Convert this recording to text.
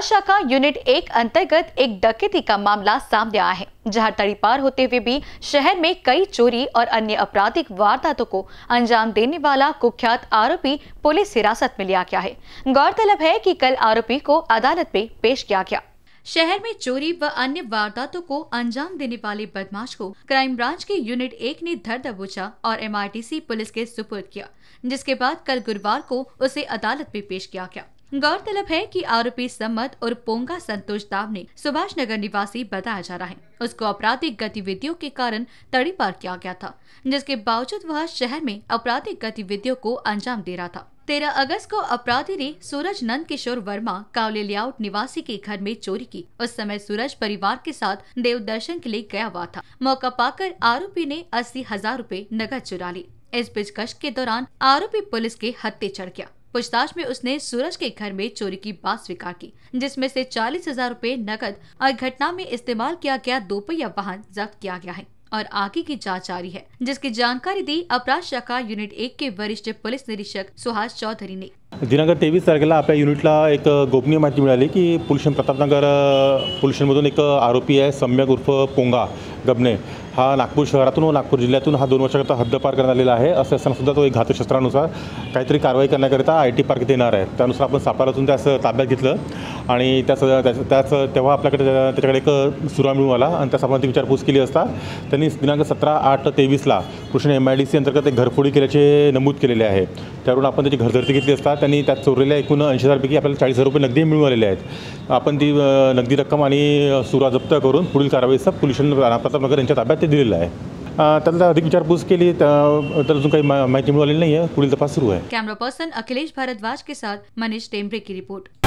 चार शाखा यूनिट एक अंतर्गत एक डकैती का मामला सामने आया है जहां पार होते हुए भी शहर में कई चोरी और अन्य आपराधिक वारदातों को अंजाम देने वाला कुख्यात आरोपी पुलिस हिरासत में लिया गया है गौरतलब है कि कल आरोपी को अदालत में पेश किया गया शहर में चोरी व अन्य वारदातों को अंजाम देने वाले बदमाश को क्राइम ब्रांच की यूनिट एक ने धर दबोचा और एमआरटीसी पुलिस के सुपुर्द किया जिसके बाद कल गुरुवार को उसे अदालत में पेश किया गया गौरतलब है कि आरोपी सम्मत और पोंगा संतोष दाव ने सुभाष नगर निवासी बताया जा रहा है उसको आपराधिक गतिविधियों के कारण तड़ी पार किया गया था जिसके बावजूद वह शहर में आपराधिक गतिविधियों को अंजाम दे रहा था तेरह अगस्त को अपराधी ने सूरज नंद किशोर वर्मा कावले लेआउट निवासी के घर में चोरी की उस समय सूरज परिवार के साथ देव दर्शन के लिए गया हुआ था मौका पाकर आरोपी ने अस्सी हजार रूपए नकद चुरा ली इस पेशकश के दौरान आरोपी पुलिस के हत्ते चढ़ गया पूछताछ में उसने सूरज के घर में चोरी की बात स्वीकार की जिसमें से चालीस हजार रूपए नकद और घटना में इस्तेमाल किया गया दोपहिया वाहन जब्त किया गया है और आगे की जांच जारी है जिसकी जानकारी दी अपराध शाखा यूनिट एक के वरिष्ठ पुलिस निरीक्षक सुहास चौधरी ने दिनांक तेवीस तारखेला आपल्या युनिटला एक गोपनीय माहिती मिळाली की पुलशन प्रतापनगर पुलशनमधून एक आरोपी आहे सम्यक उर्फ पोंगा गबने हा नागपूर शहरातून व नागपूर जिल्ह्यातून हा दोन वर्षाकरता हद्दपार करण्यात आलेला आहे असं सुद्धा तो एक घातशस्त्रानुसार काहीतरी कारवाई करण्याकरिता आय टी पार्क देणार आहे त्यानुसार आपण सापारातून त्यास ताब्यात घेतलं आणि त्याच त्याच तेव्हा आपल्याकडे त्याच्याकडे एक सुरा मिळून आला आणि त्या विचारपूस केली असता त्यांनी दिनांक सतरा आठ तेवीसला Krishna M I D C अंतर्गत एक घरफोडी केल्याचे नमूद केलेले आहे त्यावरून आपण त्याची घरधर्ती घेतली असतात आणि त्यात चोरलेल्या एकूण ऐंशी हजारपैकी आपल्याला चाळीस हजार रुपये नगदी मिळून आलेले आहेत आपण ती नगदी रक्कम आणि सुरा जप्त करून पुढील कारवाईचा प्रताप नगर यांच्या ताब्यात ते दिलेलं आहे त्याला अधिक विचारपूस केली तर अजून काही माहिती मिळालेली नाही आहे पुढील तपास सुरू आहे कॅमेरा पर्सन अखिलेश भारद्वाज के साथ मनीष टेंबरे की रिपोर्ट